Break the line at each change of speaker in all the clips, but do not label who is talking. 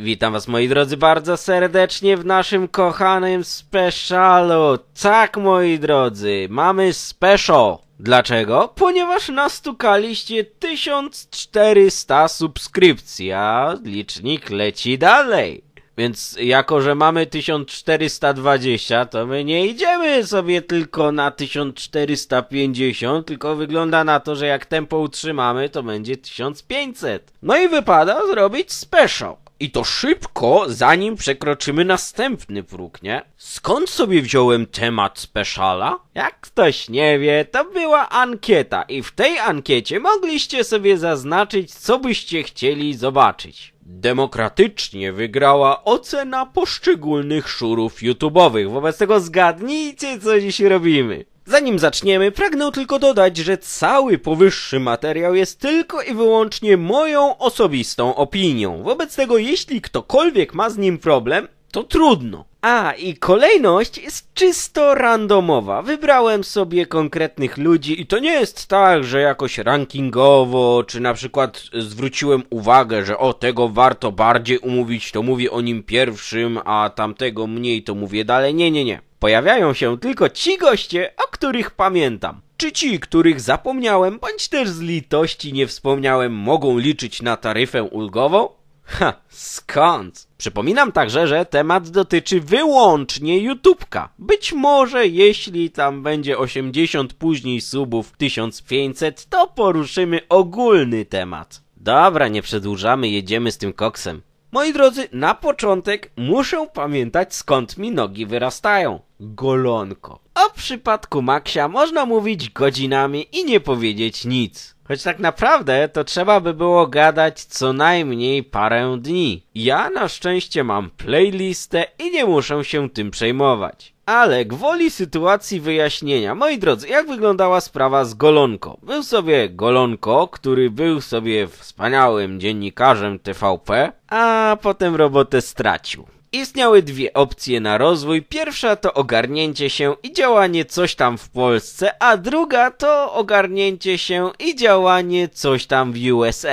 Witam was moi drodzy bardzo serdecznie w naszym kochanym specialu. Tak moi drodzy, mamy special. Dlaczego? Ponieważ nastukaliście 1400 subskrypcji, a licznik leci dalej. Więc jako, że mamy 1420, to my nie idziemy sobie tylko na 1450, tylko wygląda na to, że jak tempo utrzymamy, to będzie 1500. No i wypada zrobić special. I to szybko, zanim przekroczymy następny próg, nie? Skąd sobie wziąłem temat speciala? Jak ktoś nie wie, to była ankieta i w tej ankiecie mogliście sobie zaznaczyć, co byście chcieli zobaczyć. Demokratycznie wygrała ocena poszczególnych szurów YouTube'owych. Wobec tego zgadnijcie, co dziś robimy. Zanim zaczniemy, pragnę tylko dodać, że cały powyższy materiał jest tylko i wyłącznie moją osobistą opinią. Wobec tego, jeśli ktokolwiek ma z nim problem, to trudno. A, i kolejność jest czysto randomowa. Wybrałem sobie konkretnych ludzi i to nie jest tak, że jakoś rankingowo, czy na przykład zwróciłem uwagę, że o, tego warto bardziej umówić, to mówię o nim pierwszym, a tamtego mniej, to mówię dalej. Nie, nie, nie. Pojawiają się tylko ci goście, o których pamiętam. Czy ci, których zapomniałem, bądź też z litości nie wspomniałem, mogą liczyć na taryfę ulgową? Ha, skąd? Przypominam także, że temat dotyczy wyłącznie YouTubeka. Być może jeśli tam będzie 80 później subów 1500, to poruszymy ogólny temat. Dobra, nie przedłużamy, jedziemy z tym koksem. Moi drodzy, na początek muszę pamiętać skąd mi nogi wyrastają golonko. O przypadku Maxia można mówić godzinami i nie powiedzieć nic. Choć tak naprawdę to trzeba by było gadać co najmniej parę dni. Ja na szczęście mam playlistę i nie muszę się tym przejmować. Ale gwoli sytuacji wyjaśnienia. Moi drodzy, jak wyglądała sprawa z Golonko? Był sobie Golonko, który był sobie wspaniałym dziennikarzem TVP, a potem robotę stracił. Istniały dwie opcje na rozwój. Pierwsza to ogarnięcie się i działanie coś tam w Polsce, a druga to ogarnięcie się i działanie coś tam w USA.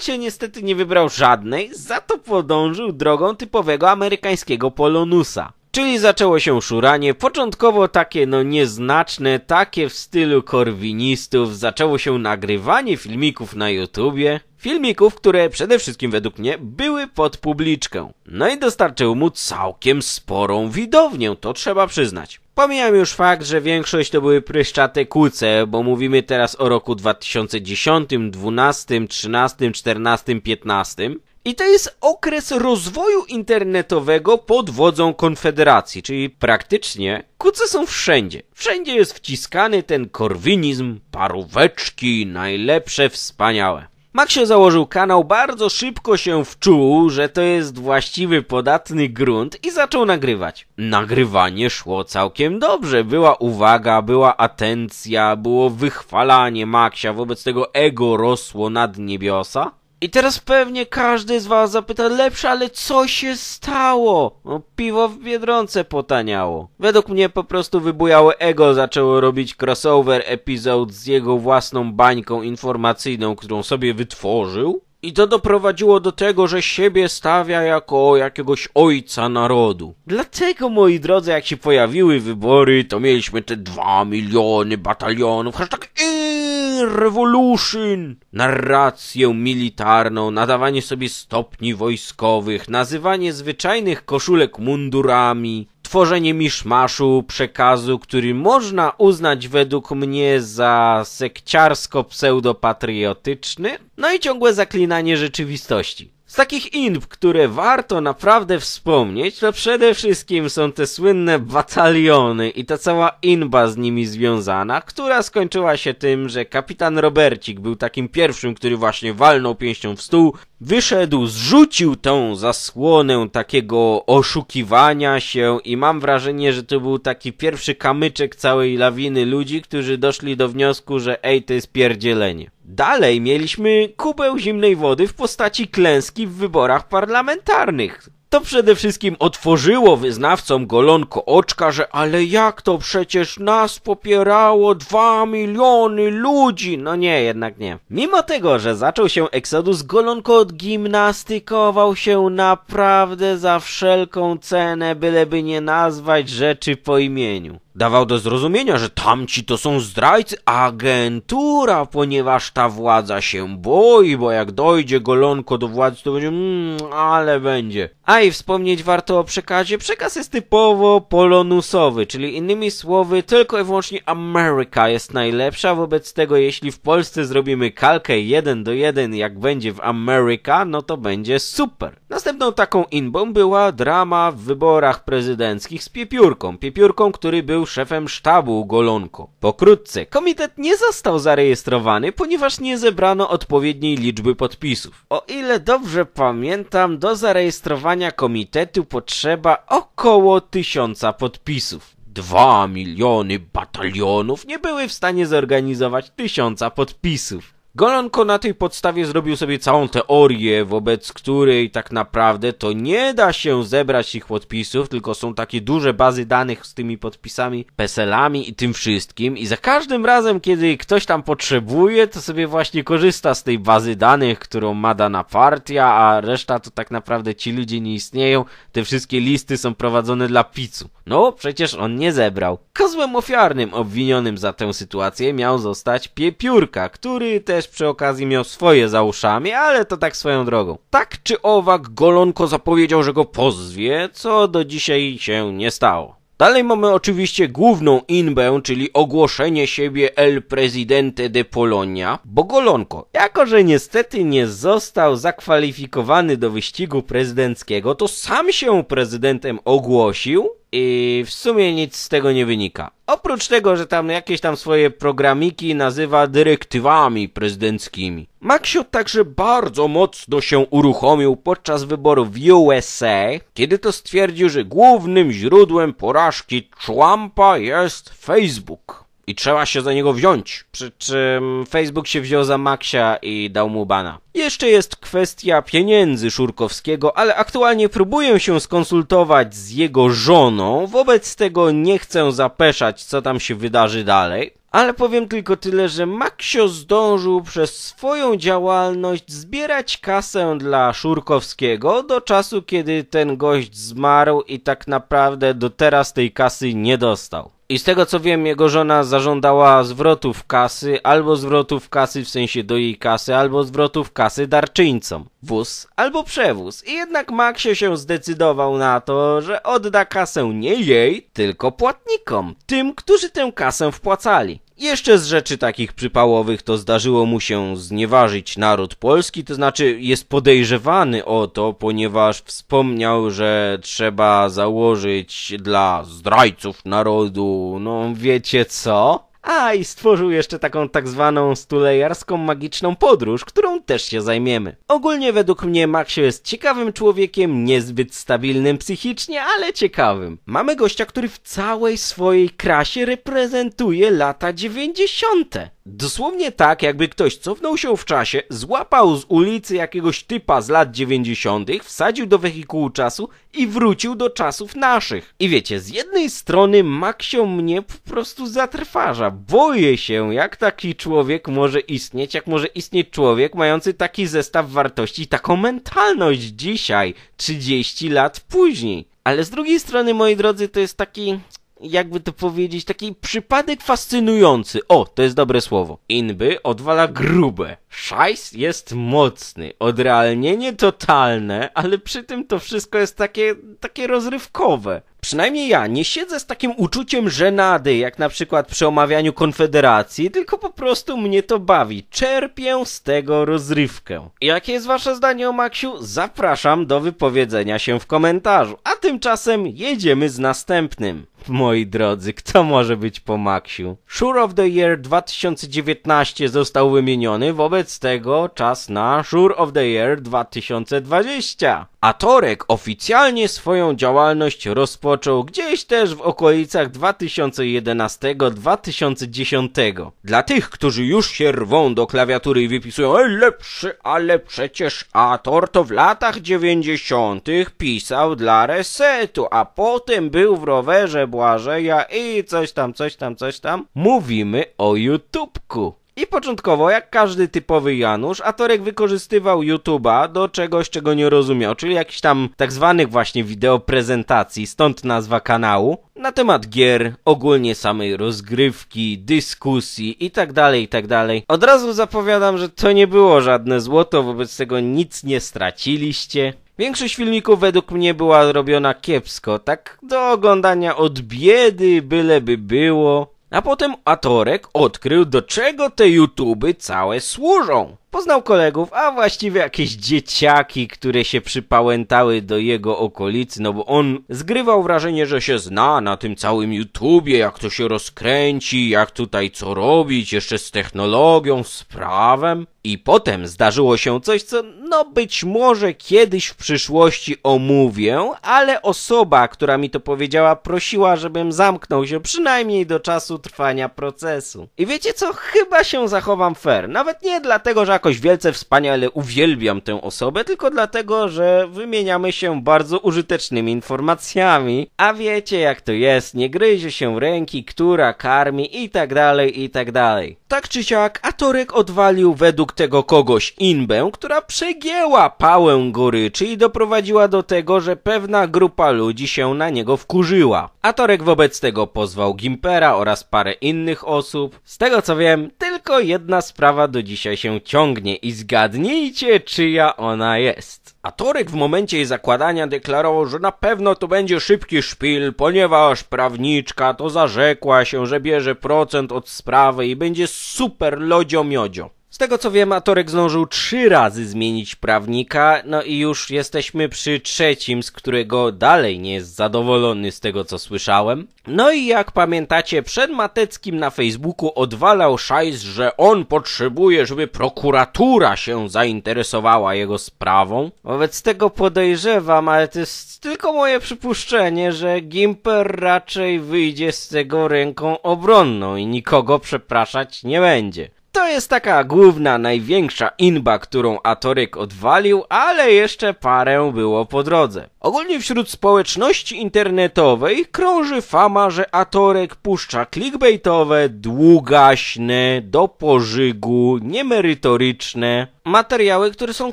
się niestety nie wybrał żadnej, za to podążył drogą typowego amerykańskiego polonusa. Czyli zaczęło się szuranie, początkowo takie no nieznaczne, takie w stylu korwinistów, zaczęło się nagrywanie filmików na YouTubie, Filmików, które przede wszystkim według mnie były pod publiczkę. No i dostarczył mu całkiem sporą widownię, to trzeba przyznać. Pomijam już fakt, że większość to były pryszczate kuce, bo mówimy teraz o roku 2010, 12, 13, 14, 15. I to jest okres rozwoju internetowego pod wodzą Konfederacji, czyli praktycznie kuce są wszędzie. Wszędzie jest wciskany ten korwinizm, paróweczki, najlepsze, wspaniałe. Maksio założył kanał, bardzo szybko się wczuł, że to jest właściwy podatny grunt i zaczął nagrywać. Nagrywanie szło całkiem dobrze. Była uwaga, była atencja, było wychwalanie Maksia, wobec tego ego rosło nad niebiosa. I teraz pewnie każdy z was zapyta, lepsze, ale co się stało? No, piwo w Biedronce potaniało. Według mnie po prostu wybujałe ego zaczęło robić crossover epizod z jego własną bańką informacyjną, którą sobie wytworzył. I to doprowadziło do tego, że siebie stawia jako jakiegoś ojca narodu. Dlatego, moi drodzy, jak się pojawiły wybory, to mieliśmy te dwa miliony batalionów, tak... iii, revolution, narrację militarną, nadawanie sobie stopni wojskowych, nazywanie zwyczajnych koszulek mundurami, tworzenie miszmaszu przekazu, który można uznać według mnie za sekciarsko-pseudopatriotyczny, no i ciągłe zaklinanie rzeczywistości. Z takich inb, które warto naprawdę wspomnieć, to przede wszystkim są te słynne bataliony i ta cała inba z nimi związana, która skończyła się tym, że kapitan Robercik był takim pierwszym, który właśnie walnął pięścią w stół, wyszedł, zrzucił tą zasłonę takiego oszukiwania się i mam wrażenie, że to był taki pierwszy kamyczek całej lawiny ludzi, którzy doszli do wniosku, że ej, to jest pierdzielenie. Dalej mieliśmy kubę zimnej wody w postaci klęski w wyborach parlamentarnych. To przede wszystkim otworzyło wyznawcom golonko oczka, że ale jak to przecież nas popierało dwa miliony ludzi. No nie, jednak nie. Mimo tego, że zaczął się eksodus, golonko odgimnastykował się naprawdę za wszelką cenę, byleby nie nazwać rzeczy po imieniu dawał do zrozumienia, że tamci to są zdrajcy, agentura, ponieważ ta władza się boi, bo jak dojdzie golonko do władzy, to będzie mmm, ale będzie. A i wspomnieć warto o przekazie. Przekaz jest typowo polonusowy, czyli innymi słowy, tylko i wyłącznie Ameryka jest najlepsza, wobec tego jeśli w Polsce zrobimy kalkę 1 do 1, jak będzie w Ameryka, no to będzie super. Następną taką inbą była drama w wyborach prezydenckich z Piepiórką. Piepiórką, który był szefem sztabu Golonko. Pokrótce, komitet nie został zarejestrowany, ponieważ nie zebrano odpowiedniej liczby podpisów. O ile dobrze pamiętam, do zarejestrowania komitetu potrzeba około tysiąca podpisów. Dwa miliony batalionów nie były w stanie zorganizować tysiąca podpisów. Golonko na tej podstawie zrobił sobie całą teorię, wobec której tak naprawdę to nie da się zebrać ich podpisów, tylko są takie duże bazy danych z tymi podpisami, peselami i tym wszystkim i za każdym razem, kiedy ktoś tam potrzebuje, to sobie właśnie korzysta z tej bazy danych, którą ma dana partia, a reszta to tak naprawdę ci ludzie nie istnieją, te wszystkie listy są prowadzone dla picu. No, przecież on nie zebrał. Kozłem ofiarnym obwinionym za tę sytuację miał zostać Piepiórka, który też przy okazji miał swoje za uszami, ale to tak swoją drogą. Tak czy owak Golonko zapowiedział, że go pozwie, co do dzisiaj się nie stało. Dalej mamy oczywiście główną inbę, czyli ogłoszenie siebie El Presidente de Polonia, bo Golonko, jako że niestety nie został zakwalifikowany do wyścigu prezydenckiego, to sam się prezydentem ogłosił i w sumie nic z tego nie wynika. Oprócz tego, że tam jakieś tam swoje programiki nazywa dyrektywami prezydenckimi. Maksio także bardzo mocno się uruchomił podczas wyborów w USA, kiedy to stwierdził, że głównym źródłem porażki Trumpa jest Facebook i trzeba się za niego wziąć. Przy czym Facebook się wziął za Maxia i dał mu bana. Jeszcze jest kwestia pieniędzy Szurkowskiego, ale aktualnie próbuję się skonsultować z jego żoną, wobec tego nie chcę zapeszać, co tam się wydarzy dalej. Ale powiem tylko tyle, że Maxio zdążył przez swoją działalność zbierać kasę dla Szurkowskiego do czasu, kiedy ten gość zmarł i tak naprawdę do teraz tej kasy nie dostał. I z tego co wiem, jego żona zażądała zwrotów kasy, albo zwrotów kasy w sensie do jej kasy, albo zwrotów kasy darczyńcom. Wóz albo przewóz. I jednak Maxio się zdecydował na to, że odda kasę nie jej, tylko płatnikom. Tym, którzy tę kasę wpłacali. Jeszcze z rzeczy takich przypałowych to zdarzyło mu się znieważyć naród polski, to znaczy jest podejrzewany o to, ponieważ wspomniał, że trzeba założyć dla zdrajców narodu, no wiecie co? A i stworzył jeszcze taką tak zwaną stulejarską magiczną podróż, którą też się zajmiemy. Ogólnie według mnie Maxio jest ciekawym człowiekiem, niezbyt stabilnym psychicznie, ale ciekawym. Mamy gościa, który w całej swojej krasie reprezentuje lata 90. Dosłownie tak, jakby ktoś cofnął się w czasie, złapał z ulicy jakiegoś typa z lat 90., wsadził do wehikułu czasu i wrócił do czasów naszych. I wiecie, z jednej strony Maxio mnie po prostu zatrważa. Boję się, jak taki człowiek może istnieć, jak może istnieć człowiek mający taki zestaw wartości, taką mentalność dzisiaj, 30 lat później. Ale z drugiej strony, moi drodzy, to jest taki jakby to powiedzieć, taki przypadek fascynujący. O, to jest dobre słowo. Inby odwala grube. Szajs jest mocny. Odrealnienie totalne, ale przy tym to wszystko jest takie, takie rozrywkowe przynajmniej ja, nie siedzę z takim uczuciem żenady, jak na przykład przy omawianiu Konfederacji, tylko po prostu mnie to bawi. Czerpię z tego rozrywkę. Jakie jest wasze zdanie o Maksiu? Zapraszam do wypowiedzenia się w komentarzu. A tymczasem jedziemy z następnym. Moi drodzy, kto może być po Maksiu? Sure of the Year 2019 został wymieniony, wobec tego czas na Sure of the Year 2020 a Torek oficjalnie swoją działalność rozpoczął gdzieś też w okolicach 2011-2010. Dla tych, którzy już się rwą do klawiatury i wypisują e, lepszy, ale przecież Ator to w latach 90. pisał dla Resetu, a potem był w rowerze Błażeja i coś tam, coś tam, coś tam. Mówimy o YouTubeku. I początkowo, jak każdy typowy Janusz, Atorek wykorzystywał YouTube'a do czegoś, czego nie rozumiał, czyli jakichś tam tak zwanych właśnie wideoprezentacji, stąd nazwa kanału, na temat gier, ogólnie samej rozgrywki, dyskusji itd., tak itd. Tak od razu zapowiadam, że to nie było żadne złoto, wobec tego nic nie straciliście. Większość filmików według mnie była robiona kiepsko, tak do oglądania od biedy, byleby było. A potem Atorek odkrył, do czego te YouTuby całe służą. Poznał kolegów, a właściwie jakieś dzieciaki, które się przypałętały do jego okolicy, no bo on zgrywał wrażenie, że się zna na tym całym YouTubie, jak to się rozkręci, jak tutaj co robić, jeszcze z technologią, z prawem. I potem zdarzyło się coś, co no być może kiedyś w przyszłości omówię, ale osoba, która mi to powiedziała, prosiła, żebym zamknął się przynajmniej do czasu trwania procesu. I wiecie co? Chyba się zachowam fair. Nawet nie dlatego, że jakoś wielce wspaniale uwielbiam tę osobę, tylko dlatego, że wymieniamy się bardzo użytecznymi informacjami. A wiecie jak to jest, nie gryzie się ręki, która karmi i tak dalej, i tak dalej. Tak czy siak, Atorek odwalił według tego kogoś inbę, która przegięła pałę goryczy i doprowadziła do tego, że pewna grupa ludzi się na niego wkurzyła. Atorek wobec tego pozwał Gimpera oraz parę innych osób. Z tego co wiem, ty tylko jedna sprawa do dzisiaj się ciągnie i zgadnijcie, czyja ona jest. A Torek w momencie jej zakładania deklarował, że na pewno to będzie szybki szpil, ponieważ prawniczka to zarzekła się, że bierze procent od sprawy i będzie super lodziomiodzio. Z tego co wiem, Atorek zdążył trzy razy zmienić prawnika, no i już jesteśmy przy trzecim, z którego dalej nie jest zadowolony z tego co słyszałem. No i jak pamiętacie, przed Mateckim na Facebooku odwalał szajs, że on potrzebuje, żeby prokuratura się zainteresowała jego sprawą. Wobec tego podejrzewam, ale to jest tylko moje przypuszczenie, że Gimper raczej wyjdzie z tego ręką obronną i nikogo przepraszać nie będzie to jest taka główna, największa inba, którą Atoryk odwalił, ale jeszcze parę było po drodze. Ogólnie wśród społeczności internetowej krąży fama, że Atorek puszcza clickbaitowe, długaśne, do pożygu, niemerytoryczne materiały, które są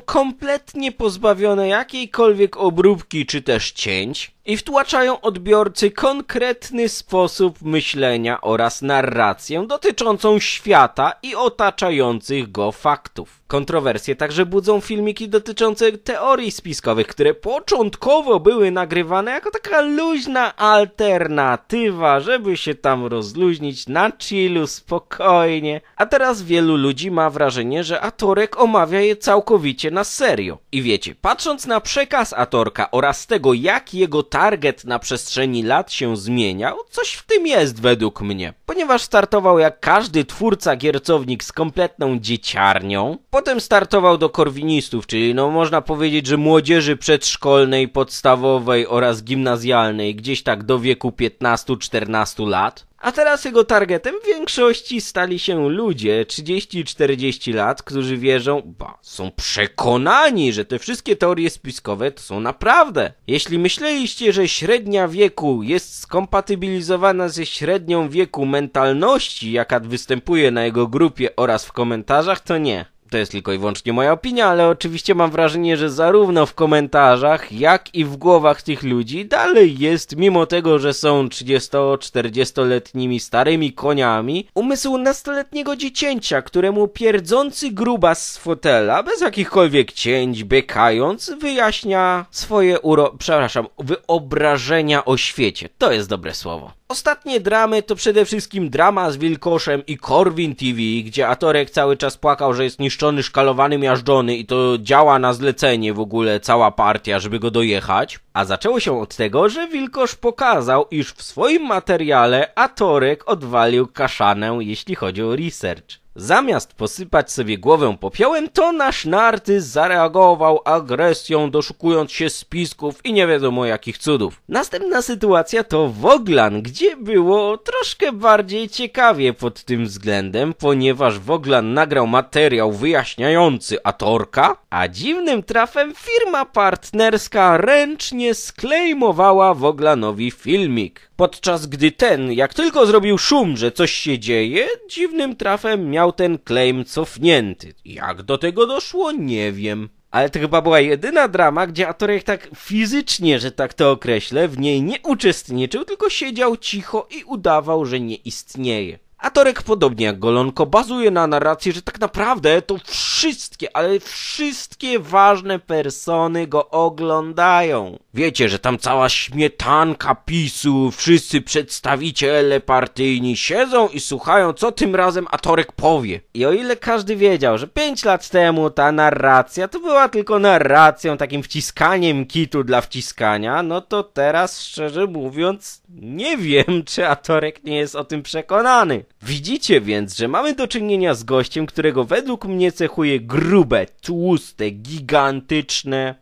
kompletnie pozbawione jakiejkolwiek obróbki czy też cięć i wtłaczają odbiorcy konkretny sposób myślenia oraz narrację dotyczącą świata i otaczających go faktów. Kontrowersje także budzą filmiki dotyczące teorii spiskowych, które początkowo były nagrywane jako taka luźna alternatywa, żeby się tam rozluźnić na chillu, spokojnie. A teraz wielu ludzi ma wrażenie, że Atorek omawia je całkowicie na serio. I wiecie, patrząc na przekaz Atorka oraz tego, jak jego target na przestrzeni lat się zmieniał, coś w tym jest według mnie. Ponieważ startował jak każdy twórca giercownik z kompletną dzieciarnią, Potem startował do korwinistów, czyli no można powiedzieć, że młodzieży przedszkolnej, podstawowej oraz gimnazjalnej, gdzieś tak do wieku 15-14 lat. A teraz jego targetem w większości stali się ludzie 30-40 lat, którzy wierzą, ba, są przekonani, że te wszystkie teorie spiskowe to są naprawdę. Jeśli myśleliście, że średnia wieku jest skompatybilizowana ze średnią wieku mentalności, jaka występuje na jego grupie oraz w komentarzach, to nie to jest tylko i wyłącznie moja opinia, ale oczywiście mam wrażenie, że zarówno w komentarzach, jak i w głowach tych ludzi dalej jest, mimo tego, że są 30-40-letnimi starymi koniami, umysł nastoletniego dziecięcia, któremu pierdzący gruba z fotela, bez jakichkolwiek cięć, bykając, wyjaśnia swoje uro... przepraszam, wyobrażenia o świecie. To jest dobre słowo. Ostatnie dramy to przede wszystkim drama z Wilkoszem i Corwin TV, gdzie Atorek cały czas płakał, że jest niszczony, szkalowany, miażdżony i to działa na zlecenie w ogóle cała partia, żeby go dojechać. A zaczęło się od tego, że Wilkosz pokazał, iż w swoim materiale Atorek odwalił kaszanę, jeśli chodzi o research. Zamiast posypać sobie głowę popiołem, to nasz narty zareagował agresją, doszukując się spisków i nie wiadomo jakich cudów. Następna sytuacja to Woglan, gdzie było troszkę bardziej ciekawie pod tym względem, ponieważ Woglan nagrał materiał wyjaśniający Atorka, a dziwnym trafem firma partnerska ręcznie sklejmowała Woglanowi filmik. Podczas gdy ten, jak tylko zrobił szum, że coś się dzieje, dziwnym trafem miał ten claim cofnięty. Jak do tego doszło, nie wiem. Ale to chyba była jedyna drama, gdzie Atorek tak fizycznie, że tak to określę, w niej nie uczestniczył, tylko siedział cicho i udawał, że nie istnieje. A Torek, podobnie jak Golonko, bazuje na narracji, że tak naprawdę to wszystkie, ale wszystkie ważne persony go oglądają. Wiecie, że tam cała śmietanka PiSu, wszyscy przedstawiciele partyjni siedzą i słuchają, co tym razem Atorek powie. I o ile każdy wiedział, że 5 lat temu ta narracja to była tylko narracją, takim wciskaniem kitu dla wciskania, no to teraz, szczerze mówiąc, nie wiem, czy Atorek nie jest o tym przekonany. Widzicie więc, że mamy do czynienia z gościem, którego według mnie cechuje grube, tłuste, gigantyczne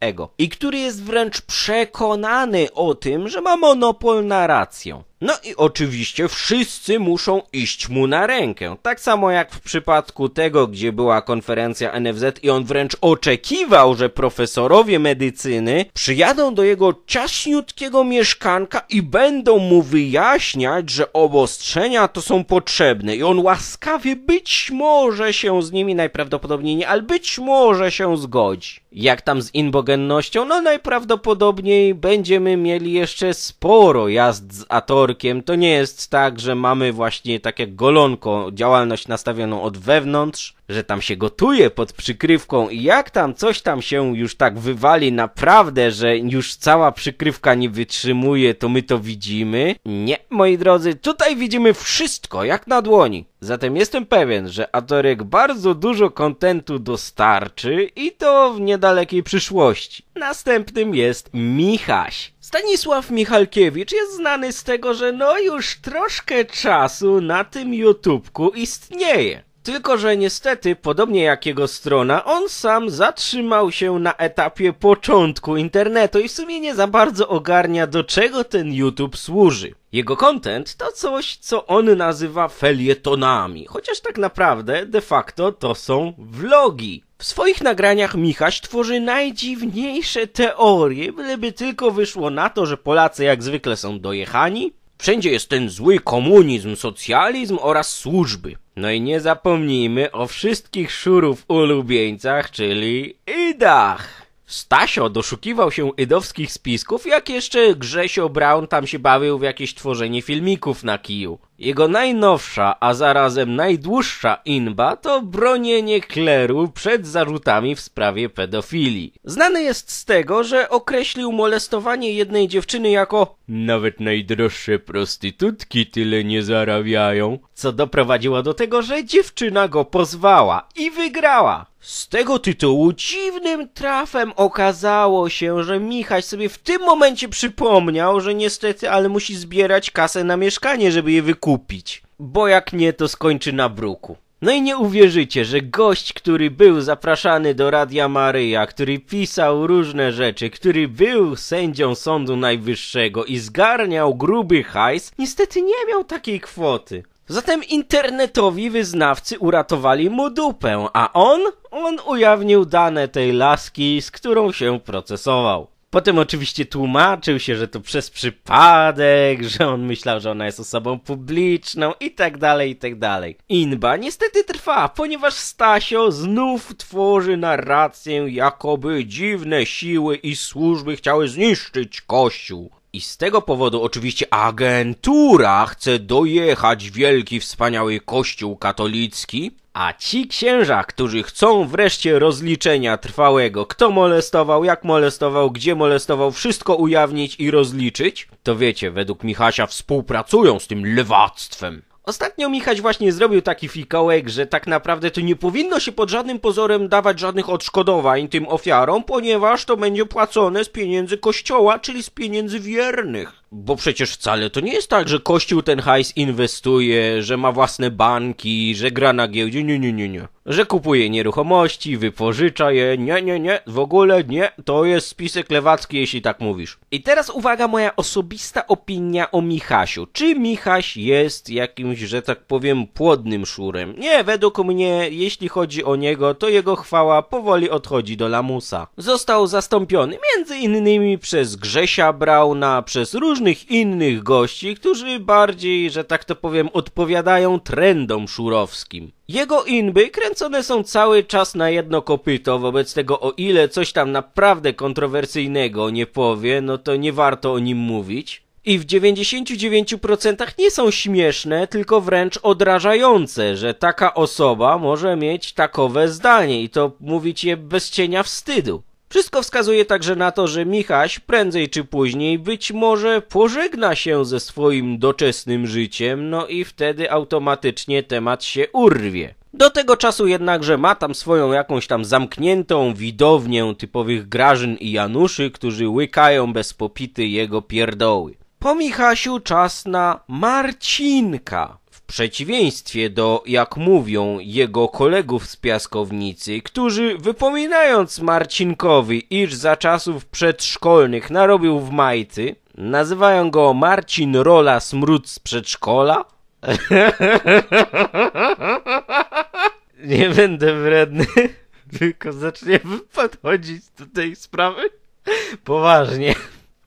ego i który jest wręcz przekonany o tym, że ma monopol na rację. No i oczywiście wszyscy muszą iść mu na rękę. Tak samo jak w przypadku tego, gdzie była konferencja NFZ i on wręcz oczekiwał, że profesorowie medycyny przyjadą do jego ciaśniutkiego mieszkanka i będą mu wyjaśniać, że obostrzenia to są potrzebne i on łaskawie być może się z nimi najprawdopodobniej nie, ale być może się zgodzi. Jak tam z inbogennością? No najprawdopodobniej będziemy mieli jeszcze sporo jazd z atorem to nie jest tak, że mamy właśnie tak jak golonko działalność nastawioną od wewnątrz, że tam się gotuje pod przykrywką i jak tam coś tam się już tak wywali naprawdę, że już cała przykrywka nie wytrzymuje, to my to widzimy. Nie, moi drodzy, tutaj widzimy wszystko, jak na dłoni. Zatem jestem pewien, że Atorek bardzo dużo kontentu dostarczy i to w niedalekiej przyszłości. Następnym jest Michaś. Stanisław Michalkiewicz jest znany z tego, że no już troszkę czasu na tym YouTubku istnieje. Tylko, że niestety, podobnie jak jego strona, on sam zatrzymał się na etapie początku internetu i w sumie nie za bardzo ogarnia, do czego ten YouTube służy. Jego content to coś, co on nazywa felietonami, chociaż tak naprawdę de facto to są vlogi. W swoich nagraniach Michaś tworzy najdziwniejsze teorie, byleby tylko wyszło na to, że Polacy jak zwykle są dojechani, Wszędzie jest ten zły komunizm, socjalizm oraz służby. No i nie zapomnijmy o wszystkich szurów ulubieńcach, czyli idach. Stasio doszukiwał się idowskich spisków, jak jeszcze Grzesio Brown tam się bawił w jakieś tworzenie filmików na kiju. Jego najnowsza, a zarazem najdłuższa inba to bronienie kleru przed zarzutami w sprawie pedofilii. Znany jest z tego, że określił molestowanie jednej dziewczyny jako nawet najdroższe prostytutki tyle nie zarabiają, co doprowadziło do tego, że dziewczyna go pozwała i wygrała. Z tego tytułu dziwnym trafem okazało się, że Michaś sobie w tym momencie przypomniał, że niestety, ale musi zbierać kasę na mieszkanie, żeby je wykupić. Bo jak nie, to skończy na bruku. No i nie uwierzycie, że gość, który był zapraszany do Radia Maryja, który pisał różne rzeczy, który był sędzią Sądu Najwyższego i zgarniał gruby hajs, niestety nie miał takiej kwoty. Zatem internetowi wyznawcy uratowali mu dupę, a on? On ujawnił dane tej laski, z którą się procesował. Potem oczywiście tłumaczył się, że to przez przypadek, że on myślał, że ona jest osobą publiczną i tak dalej, i tak dalej. Inba niestety trwa, ponieważ Stasio znów tworzy narrację, jakoby dziwne siły i służby chciały zniszczyć Kościół. I z tego powodu oczywiście agentura chce dojechać wielki, wspaniały kościół katolicki, a ci księża, którzy chcą wreszcie rozliczenia trwałego, kto molestował, jak molestował, gdzie molestował, wszystko ujawnić i rozliczyć, to wiecie, według Michasia współpracują z tym lewactwem. Ostatnio Michał właśnie zrobił taki fikołek, że tak naprawdę to nie powinno się pod żadnym pozorem dawać żadnych odszkodowań tym ofiarom, ponieważ to będzie płacone z pieniędzy kościoła, czyli z pieniędzy wiernych. Bo przecież wcale to nie jest tak, że Kościół ten hajs inwestuje, że ma własne banki, że gra na giełdzie, nie, nie, nie, nie. Że kupuje nieruchomości, wypożycza je, nie, nie, nie, w ogóle nie, to jest spisek lewacki, jeśli tak mówisz. I teraz uwaga, moja osobista opinia o Michasiu. Czy Michaś jest jakimś, że tak powiem, płodnym szurem? Nie, według mnie, jeśli chodzi o niego, to jego chwała powoli odchodzi do lamusa. Został zastąpiony między innymi przez Grzesia Brauna, przez różne różnych innych gości, którzy bardziej, że tak to powiem, odpowiadają trendom szurowskim. Jego inby kręcone są cały czas na jedno kopyto, wobec tego o ile coś tam naprawdę kontrowersyjnego nie powie, no to nie warto o nim mówić. I w 99% nie są śmieszne, tylko wręcz odrażające, że taka osoba może mieć takowe zdanie i to mówić je bez cienia wstydu. Wszystko wskazuje także na to, że Michaś prędzej czy później być może pożegna się ze swoim doczesnym życiem, no i wtedy automatycznie temat się urwie. Do tego czasu jednakże ma tam swoją jakąś tam zamkniętą widownię typowych Grażyn i Januszy, którzy łykają bez popity jego pierdoły. Po Michasiu czas na Marcinka przeciwieństwie do, jak mówią, jego kolegów z piaskownicy, którzy wypominając Marcinkowi, iż za czasów przedszkolnych narobił w majty, nazywają go Marcin Rola Smród z przedszkola? Nie będę wredny, tylko zacznie podchodzić do tej sprawy poważnie.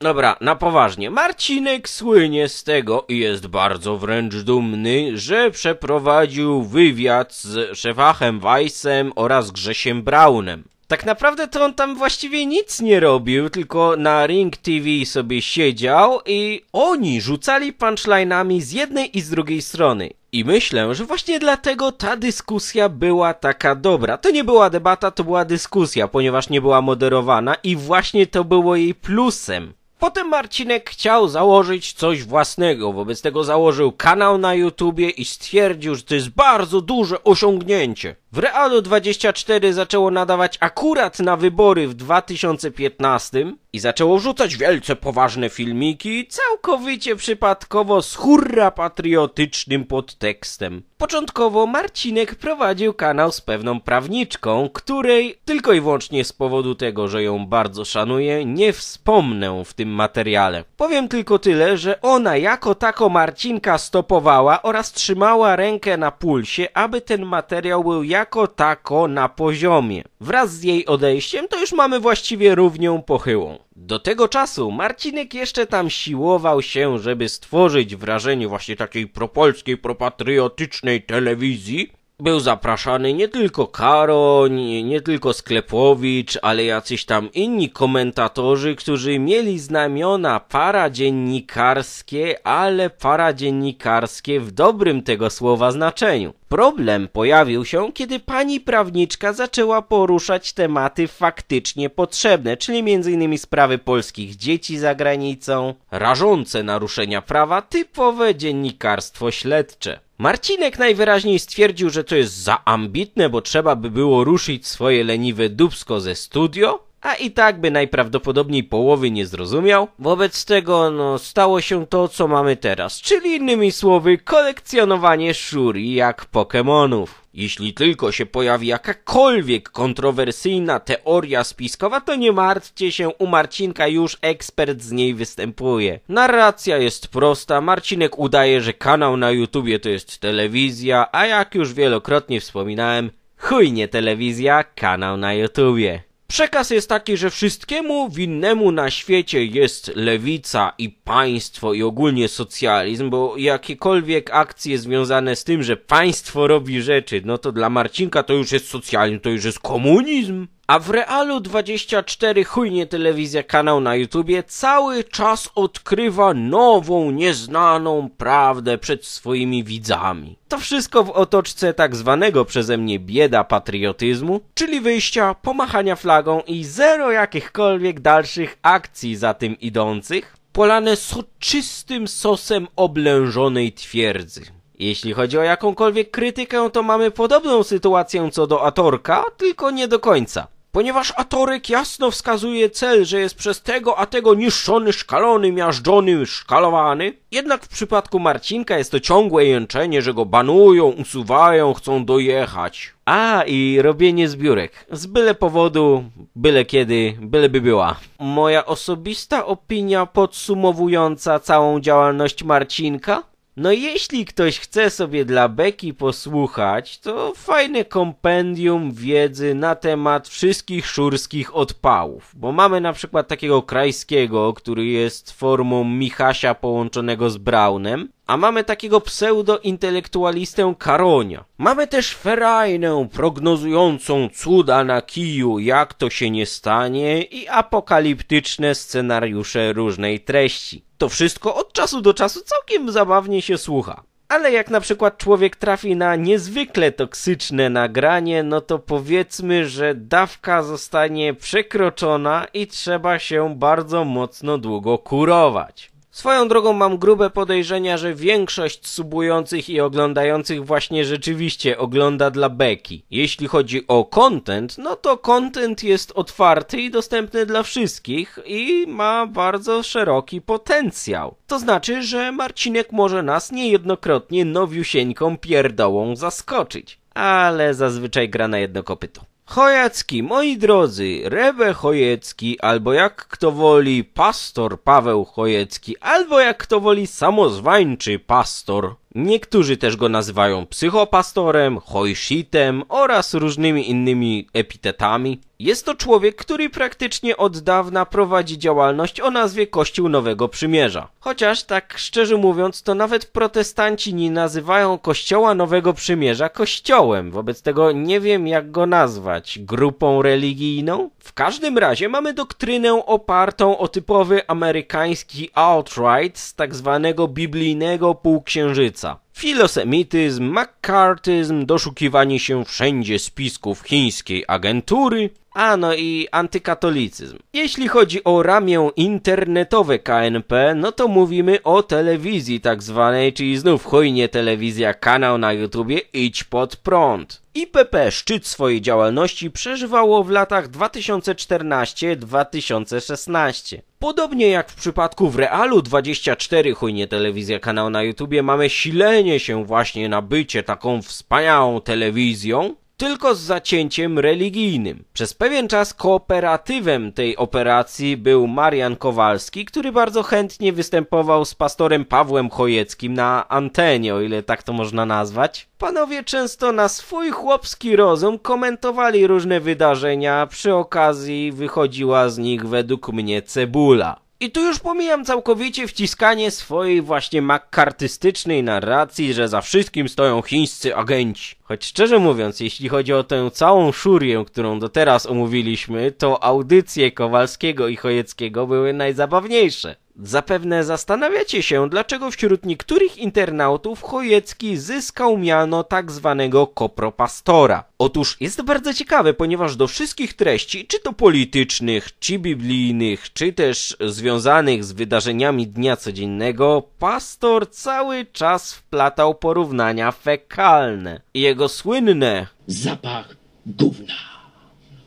Dobra, na poważnie. Marcinek słynie z tego i jest bardzo wręcz dumny, że przeprowadził wywiad z Szefachem Weissem oraz Grzesiem Braunem. Tak naprawdę to on tam właściwie nic nie robił, tylko na Ring TV sobie siedział i oni rzucali punchline'ami z jednej i z drugiej strony. I myślę, że właśnie dlatego ta dyskusja była taka dobra. To nie była debata, to była dyskusja, ponieważ nie była moderowana i właśnie to było jej plusem. Potem Marcinek chciał założyć coś własnego, wobec tego założył kanał na YouTubie i stwierdził, że to jest bardzo duże osiągnięcie. W Realu 24 zaczęło nadawać akurat na wybory w 2015 i zaczęło rzucać wielce poważne filmiki, całkowicie przypadkowo z hurra patriotycznym podtekstem. Początkowo Marcinek prowadził kanał z pewną prawniczką, której tylko i wyłącznie z powodu tego, że ją bardzo szanuję, nie wspomnę w tym tym materiale. Powiem tylko tyle, że ona jako tako Marcinka stopowała oraz trzymała rękę na pulsie, aby ten materiał był jako tako na poziomie. Wraz z jej odejściem to już mamy właściwie równią pochyłą. Do tego czasu Marcinek jeszcze tam siłował się, żeby stworzyć wrażenie właśnie takiej propolskiej, propatriotycznej telewizji, był zapraszany nie tylko Karoń, nie tylko Sklepowicz, ale jacyś tam inni komentatorzy, którzy mieli znamiona paradziennikarskie, ale paradziennikarskie w dobrym tego słowa znaczeniu. Problem pojawił się, kiedy pani prawniczka zaczęła poruszać tematy faktycznie potrzebne, czyli m.in. sprawy polskich dzieci za granicą, rażące naruszenia prawa, typowe dziennikarstwo śledcze. Marcinek najwyraźniej stwierdził, że to jest za ambitne, bo trzeba by było ruszyć swoje leniwe dubsko ze studio, a i tak by najprawdopodobniej połowy nie zrozumiał. Wobec tego, no, stało się to, co mamy teraz, czyli innymi słowy, kolekcjonowanie szuri jak Pokémonów. Jeśli tylko się pojawi jakakolwiek kontrowersyjna teoria spiskowa, to nie martwcie się, u Marcinka już ekspert z niej występuje. Narracja jest prosta, Marcinek udaje, że kanał na YouTubie to jest telewizja, a jak już wielokrotnie wspominałem, chujnie telewizja, kanał na YouTubie. Przekaz jest taki, że wszystkiemu winnemu na świecie jest lewica i państwo i ogólnie socjalizm, bo jakiekolwiek akcje związane z tym, że państwo robi rzeczy, no to dla Marcinka to już jest socjalizm, to już jest komunizm. A w Realu 24 chujnie telewizja kanał na YouTubie cały czas odkrywa nową, nieznaną prawdę przed swoimi widzami. To wszystko w otoczce tak zwanego przeze mnie bieda patriotyzmu, czyli wyjścia, pomachania flagą i zero jakichkolwiek dalszych akcji za tym idących, polane soczystym sosem oblężonej twierdzy. Jeśli chodzi o jakąkolwiek krytykę, to mamy podobną sytuację co do Atorka, tylko nie do końca ponieważ Atoryk jasno wskazuje cel, że jest przez tego a tego niszczony, szkalony, miażdżony, szkalowany. Jednak w przypadku Marcinka jest to ciągłe jęczenie, że go banują, usuwają, chcą dojechać. A, i robienie zbiórek. Z byle powodu, byle kiedy, byle by była. Moja osobista opinia podsumowująca całą działalność Marcinka? No jeśli ktoś chce sobie dla beki posłuchać, to fajne kompendium wiedzy na temat wszystkich szurskich odpałów, bo mamy na przykład takiego krajskiego, który jest formą Michasia połączonego z Braunem, a mamy takiego pseudo-intelektualistę Karonia. Mamy też ferajnę prognozującą cuda na kiju, jak to się nie stanie i apokaliptyczne scenariusze różnej treści. To wszystko od czasu do czasu całkiem zabawnie się słucha. Ale jak na przykład człowiek trafi na niezwykle toksyczne nagranie, no to powiedzmy, że dawka zostanie przekroczona i trzeba się bardzo mocno długo kurować. Swoją drogą mam grube podejrzenia, że większość subujących i oglądających właśnie rzeczywiście ogląda dla beki. Jeśli chodzi o content, no to content jest otwarty i dostępny dla wszystkich i ma bardzo szeroki potencjał. To znaczy, że Marcinek może nas niejednokrotnie nowiusieńką pierdołą zaskoczyć. Ale zazwyczaj gra na jedno kopyto. Chojecki, moi drodzy, Rewe Chojecki, albo jak kto woli pastor Paweł Chojecki, albo jak kto woli samozwańczy pastor Niektórzy też go nazywają psychopastorem, hojshitem oraz różnymi innymi epitetami. Jest to człowiek, który praktycznie od dawna prowadzi działalność o nazwie Kościół Nowego Przymierza. Chociaż tak szczerze mówiąc, to nawet protestanci nie nazywają Kościoła Nowego Przymierza kościołem, wobec tego nie wiem jak go nazwać. Grupą religijną? W każdym razie mamy doktrynę opartą o typowy amerykański outright z tak zwanego biblijnego półksiężyca Ojca. Filosemityzm, McCarthyzm, doszukiwanie się wszędzie spisków chińskiej agentury, a no i antykatolicyzm. Jeśli chodzi o ramię internetowe KNP, no to mówimy o telewizji tak zwanej, czyli znów hojnie telewizja, kanał na YouTubie Idź Pod Prąd. IPP szczyt swojej działalności przeżywało w latach 2014-2016. Podobnie jak w przypadku w Realu 24 chujnie telewizja kanał na YouTubie mamy silenie się właśnie na bycie taką wspaniałą telewizją, tylko z zacięciem religijnym. Przez pewien czas kooperatywem tej operacji był Marian Kowalski, który bardzo chętnie występował z pastorem Pawłem Chojeckim na antenie, o ile tak to można nazwać. Panowie często na swój chłopski rozum komentowali różne wydarzenia, przy okazji wychodziła z nich według mnie cebula. I tu już pomijam całkowicie wciskanie swojej właśnie makartystycznej narracji, że za wszystkim stoją chińscy agenci. Choć szczerze mówiąc, jeśli chodzi o tę całą szurię, którą do teraz omówiliśmy, to audycje Kowalskiego i Chojeckiego były najzabawniejsze. Zapewne zastanawiacie się, dlaczego wśród niektórych internautów Chojecki zyskał miano tak zwanego kopropastora. Otóż jest bardzo ciekawe, ponieważ do wszystkich treści, czy to politycznych, czy biblijnych, czy też związanych z wydarzeniami dnia codziennego, pastor cały czas wplatał porównania fekalne. Jego słynne zapach gówna.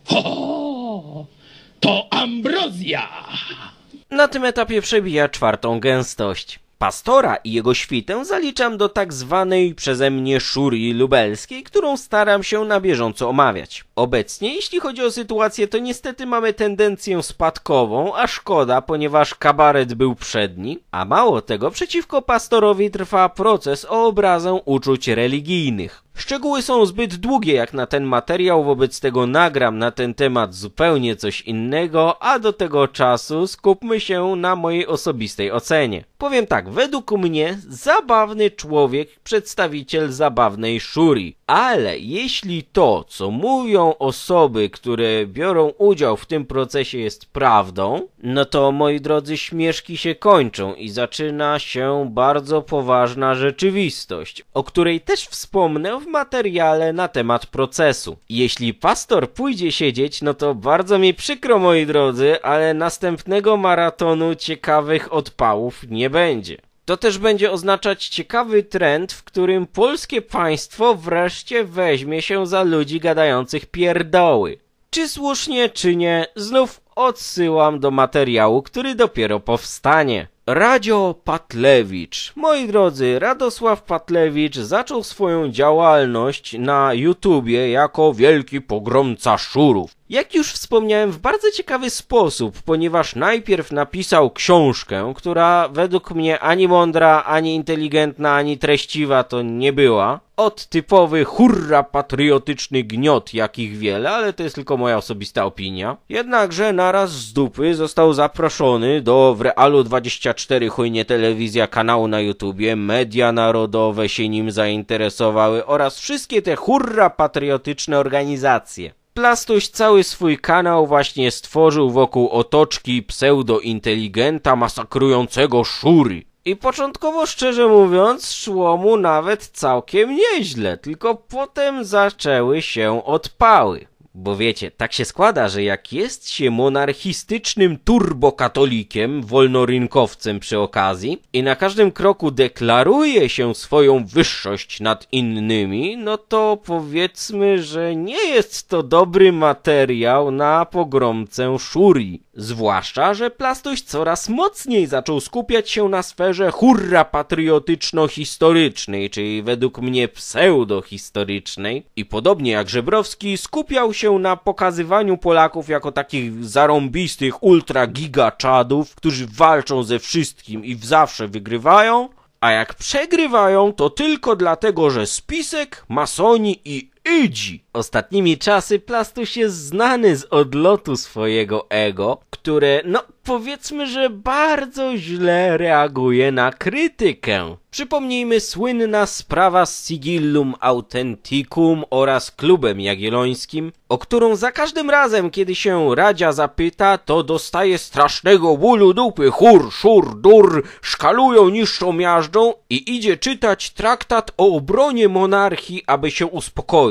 ho, to ambrozja! Na tym etapie przebija czwartą gęstość. Pastora i jego świtę zaliczam do tak zwanej przeze mnie szuri lubelskiej, którą staram się na bieżąco omawiać. Obecnie, jeśli chodzi o sytuację, to niestety mamy tendencję spadkową, a szkoda, ponieważ kabaret był przedni, a mało tego, przeciwko pastorowi trwa proces o obrazę uczuć religijnych. Szczegóły są zbyt długie jak na ten materiał, wobec tego nagram na ten temat zupełnie coś innego, a do tego czasu skupmy się na mojej osobistej ocenie. Powiem tak, według mnie zabawny człowiek, przedstawiciel zabawnej szuri. Ale jeśli to, co mówią osoby, które biorą udział w tym procesie jest prawdą, no to moi drodzy śmieszki się kończą i zaczyna się bardzo poważna rzeczywistość, o której też wspomnę w materiale na temat procesu. Jeśli pastor pójdzie siedzieć, no to bardzo mi przykro, moi drodzy, ale następnego maratonu ciekawych odpałów nie będzie. To też będzie oznaczać ciekawy trend, w którym polskie państwo wreszcie weźmie się za ludzi gadających pierdoły. Czy słusznie, czy nie, znów odsyłam do materiału, który dopiero powstanie. Radio Patlewicz. Moi drodzy, Radosław Patlewicz zaczął swoją działalność na YouTubie jako wielki pogromca szurów. Jak już wspomniałem, w bardzo ciekawy sposób, ponieważ najpierw napisał książkę, która według mnie ani mądra, ani inteligentna, ani treściwa to nie była. Od typowy hurra patriotyczny gniot, jakich wiele, ale to jest tylko moja osobista opinia. Jednakże naraz z dupy został zaproszony do w Realu 24 chujnie telewizja kanału na YouTubie, media narodowe się nim zainteresowały oraz wszystkie te hurra patriotyczne organizacje. Plastuś cały swój kanał właśnie stworzył wokół otoczki pseudointeligenta masakrującego szury. I początkowo, szczerze mówiąc, szło mu nawet całkiem nieźle, tylko potem zaczęły się odpały. Bo wiecie, tak się składa, że jak jest się monarchistycznym turbokatolikiem, wolnorynkowcem przy okazji i na każdym kroku deklaruje się swoją wyższość nad innymi, no to powiedzmy, że nie jest to dobry materiał na pogromcę szurii. Zwłaszcza, że Plastoś coraz mocniej zaczął skupiać się na sferze hurra patriotyczno-historycznej, czyli według mnie pseudo-historycznej. I podobnie jak Żebrowski skupiał się na pokazywaniu Polaków jako takich zarąbistych ultra-giga-czadów, którzy walczą ze wszystkim i zawsze wygrywają, a jak przegrywają, to tylko dlatego, że spisek, masoni i Idzi! Ostatnimi czasy Plastus jest znany z odlotu swojego ego, które, no powiedzmy, że bardzo źle reaguje na krytykę. Przypomnijmy słynna sprawa z Sigillum Authenticum oraz klubem jagiellońskim, o którą za każdym razem, kiedy się Radzia zapyta, to dostaje strasznego bólu dupy, chór, szur, dur, szkalują, niszczą, miażdżą i idzie czytać traktat o obronie monarchii, aby się uspokoić.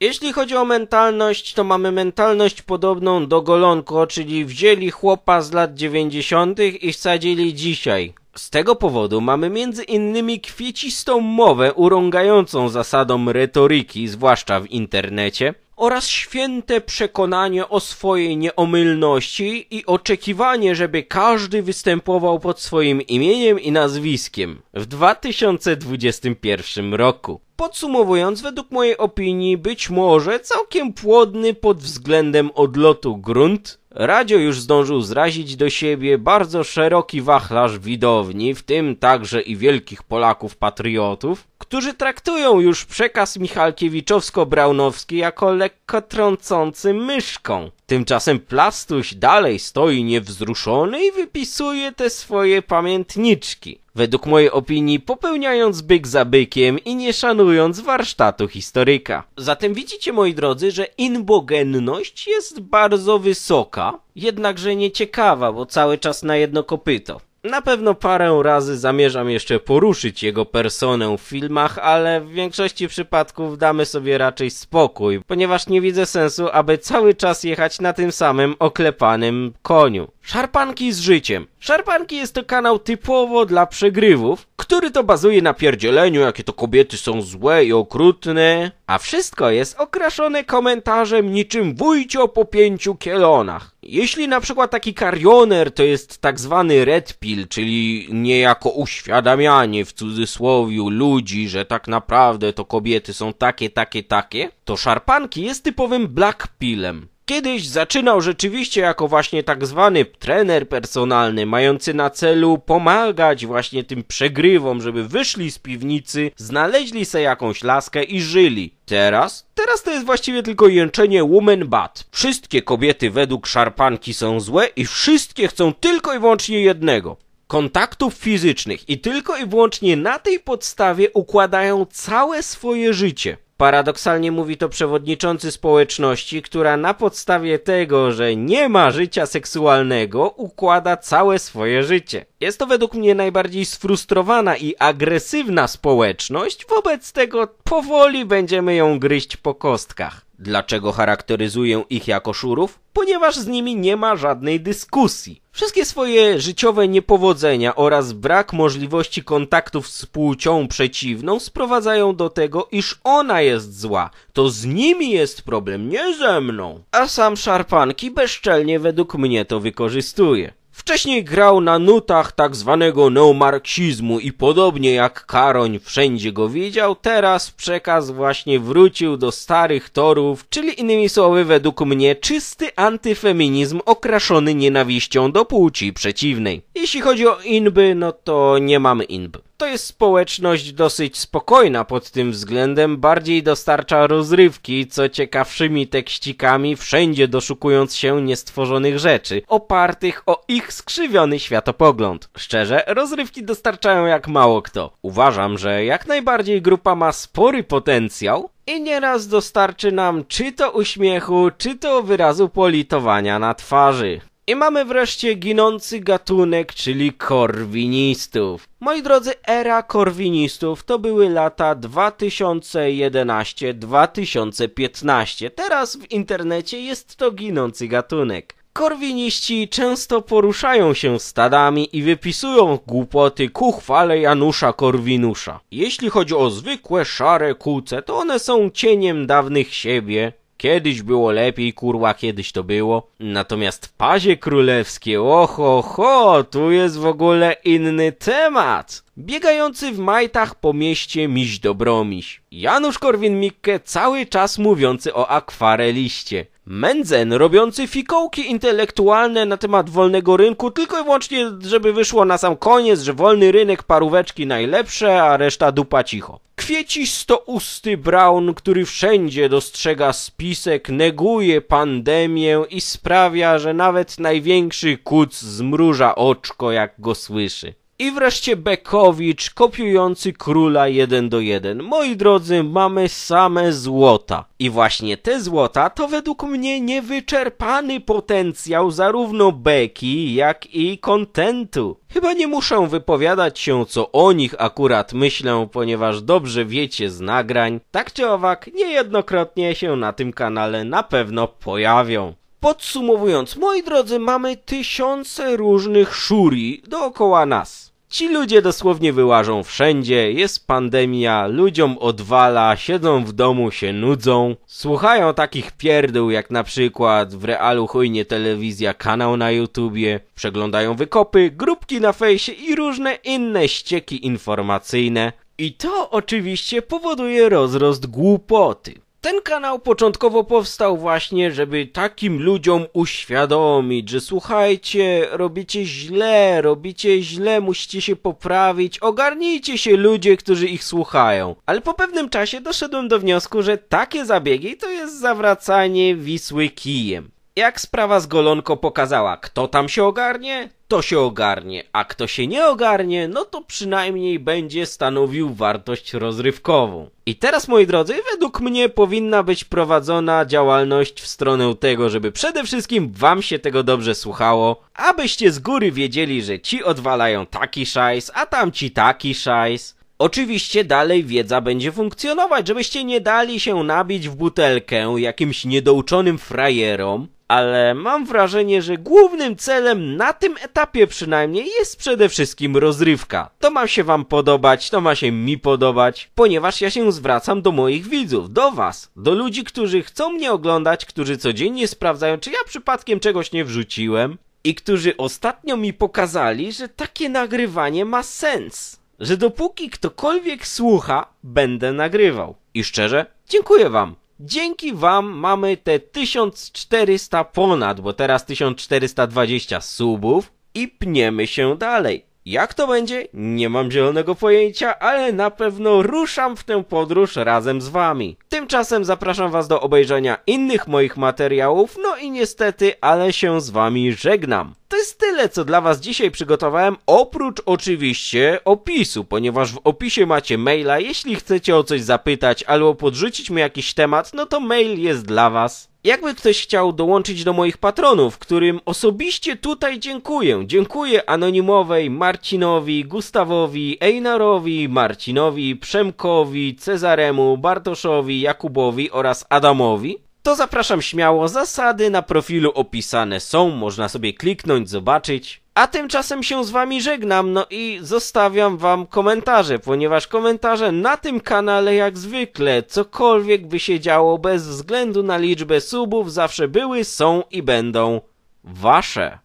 Jeśli chodzi o mentalność, to mamy mentalność podobną do Golonko, czyli wzięli chłopa z lat 90. i wsadzili dzisiaj. Z tego powodu mamy między innymi kwiecistą mowę urągającą zasadom retoryki, zwłaszcza w internecie, oraz święte przekonanie o swojej nieomylności i oczekiwanie, żeby każdy występował pod swoim imieniem i nazwiskiem w 2021 roku. Podsumowując, według mojej opinii być może całkiem płodny pod względem odlotu grunt. Radio już zdążył zrazić do siebie bardzo szeroki wachlarz widowni, w tym także i wielkich Polaków patriotów, którzy traktują już przekaz Michalkiewiczowsko-Braunowski jako lekko trącący myszką. Tymczasem Plastuś dalej stoi niewzruszony i wypisuje te swoje pamiętniczki według mojej opinii popełniając byk za bykiem i nie szanując warsztatu historyka. Zatem widzicie moi drodzy, że inbogenność jest bardzo wysoka, jednakże nieciekawa, bo cały czas na jedno kopyto. Na pewno parę razy zamierzam jeszcze poruszyć jego personę w filmach, ale w większości przypadków damy sobie raczej spokój, ponieważ nie widzę sensu, aby cały czas jechać na tym samym oklepanym koniu. Szarpanki z życiem. Szarpanki jest to kanał typowo dla przegrywów, który to bazuje na pierdzieleniu, jakie to kobiety są złe i okrutne, a wszystko jest okraszone komentarzem niczym wujcio po pięciu kielonach. Jeśli na przykład taki karioner to jest tak zwany red pill, czyli niejako uświadamianie w cudzysłowiu ludzi, że tak naprawdę to kobiety są takie, takie, takie, to szarpanki jest typowym black pillem. Kiedyś zaczynał rzeczywiście jako właśnie tak zwany trener personalny, mający na celu pomagać właśnie tym przegrywom, żeby wyszli z piwnicy, znaleźli sobie jakąś laskę i żyli. Teraz? Teraz to jest właściwie tylko jęczenie woman bat. Wszystkie kobiety według szarpanki są złe i wszystkie chcą tylko i wyłącznie jednego kontaktów fizycznych i tylko i wyłącznie na tej podstawie układają całe swoje życie. Paradoksalnie mówi to przewodniczący społeczności, która na podstawie tego, że nie ma życia seksualnego, układa całe swoje życie. Jest to według mnie najbardziej sfrustrowana i agresywna społeczność, wobec tego powoli będziemy ją gryźć po kostkach. Dlaczego charakteryzuję ich jako szurów? Ponieważ z nimi nie ma żadnej dyskusji. Wszystkie swoje życiowe niepowodzenia oraz brak możliwości kontaktów z płcią przeciwną sprowadzają do tego, iż ona jest zła. To z nimi jest problem, nie ze mną. A sam szarpanki bezczelnie według mnie to wykorzystuje. Wcześniej grał na nutach tak zwanego neomarksizmu i podobnie jak Karoń wszędzie go widział, teraz przekaz właśnie wrócił do starych torów, czyli innymi słowy według mnie czysty antyfeminizm okraszony nienawiścią do płci przeciwnej. Jeśli chodzi o inby, no to nie mamy inby to jest społeczność dosyć spokojna pod tym względem, bardziej dostarcza rozrywki, co ciekawszymi tekścikami, wszędzie doszukując się niestworzonych rzeczy, opartych o ich skrzywiony światopogląd. Szczerze, rozrywki dostarczają jak mało kto. Uważam, że jak najbardziej grupa ma spory potencjał, i nieraz dostarczy nam czy to uśmiechu, czy to wyrazu politowania na twarzy. I mamy wreszcie ginący gatunek, czyli korwinistów. Moi drodzy, era korwinistów to były lata 2011-2015. Teraz w internecie jest to ginący gatunek. Korwiniści często poruszają się stadami i wypisują głupoty ku chwale Janusza Korwinusza. Jeśli chodzi o zwykłe szare kuce, to one są cieniem dawnych siebie, Kiedyś było lepiej, kurwa, kiedyś to było. Natomiast pazie królewskie, oho, ho, tu jest w ogóle inny temat biegający w majtach po mieście miś Dobromiś. Janusz Korwin-Mikke cały czas mówiący o akwareliście. Menzen robiący fikołki intelektualne na temat wolnego rynku tylko i wyłącznie, żeby wyszło na sam koniec, że wolny rynek paróweczki najlepsze, a reszta dupa cicho. Kwiecistousty Brown, który wszędzie dostrzega spisek, neguje pandemię i sprawia, że nawet największy kuc zmruża oczko jak go słyszy. I wreszcie Bekowicz, kopiujący króla 1 do 1. Moi drodzy, mamy same złota. I właśnie te złota to według mnie niewyczerpany potencjał zarówno Beki, jak i kontentu. Chyba nie muszę wypowiadać się, co o nich akurat myślę, ponieważ dobrze wiecie z nagrań. Tak czy owak, niejednokrotnie się na tym kanale na pewno pojawią. Podsumowując, moi drodzy, mamy tysiące różnych szuri dookoła nas. Ci ludzie dosłownie wyłażą wszędzie, jest pandemia, ludziom odwala, siedzą w domu, się nudzą, słuchają takich pierdół jak na przykład w realu chujnie telewizja, kanał na YouTubie, przeglądają wykopy, grupki na fejsie i różne inne ścieki informacyjne. I to oczywiście powoduje rozrost głupoty. Ten kanał początkowo powstał właśnie, żeby takim ludziom uświadomić, że słuchajcie, robicie źle, robicie źle, musicie się poprawić, ogarnijcie się ludzie, którzy ich słuchają. Ale po pewnym czasie doszedłem do wniosku, że takie zabiegi to jest zawracanie Wisły kijem. Jak sprawa z Golonko pokazała, kto tam się ogarnie, to się ogarnie, a kto się nie ogarnie, no to przynajmniej będzie stanowił wartość rozrywkową. I teraz, moi drodzy, według mnie powinna być prowadzona działalność w stronę tego, żeby przede wszystkim wam się tego dobrze słuchało, abyście z góry wiedzieli, że ci odwalają taki szajs, a tamci taki szajs. Oczywiście dalej wiedza będzie funkcjonować, żebyście nie dali się nabić w butelkę jakimś niedouczonym frajerom, ale mam wrażenie, że głównym celem na tym etapie przynajmniej jest przede wszystkim rozrywka. To ma się wam podobać, to ma się mi podobać, ponieważ ja się zwracam do moich widzów, do was, do ludzi, którzy chcą mnie oglądać, którzy codziennie sprawdzają, czy ja przypadkiem czegoś nie wrzuciłem i którzy ostatnio mi pokazali, że takie nagrywanie ma sens. Że dopóki ktokolwiek słucha, będę nagrywał. I szczerze, dziękuję wam. Dzięki wam mamy te 1400 ponad, bo teraz 1420 subów i pniemy się dalej. Jak to będzie? Nie mam zielonego pojęcia, ale na pewno ruszam w tę podróż razem z wami. Tymczasem zapraszam was do obejrzenia innych moich materiałów, no i niestety, ale się z wami żegnam. To jest tyle, co dla was dzisiaj przygotowałem, oprócz oczywiście opisu, ponieważ w opisie macie maila, jeśli chcecie o coś zapytać albo podrzucić mi jakiś temat, no to mail jest dla was. Jakby ktoś chciał dołączyć do moich patronów, którym osobiście tutaj dziękuję. Dziękuję Anonimowej, Marcinowi, Gustawowi, Einarowi, Marcinowi, Przemkowi, Cezaremu, Bartoszowi, Jakubowi oraz Adamowi. To zapraszam śmiało, zasady na profilu opisane są, można sobie kliknąć, zobaczyć. A tymczasem się z wami żegnam, no i zostawiam wam komentarze, ponieważ komentarze na tym kanale jak zwykle, cokolwiek by się działo bez względu na liczbę subów, zawsze były, są i będą wasze.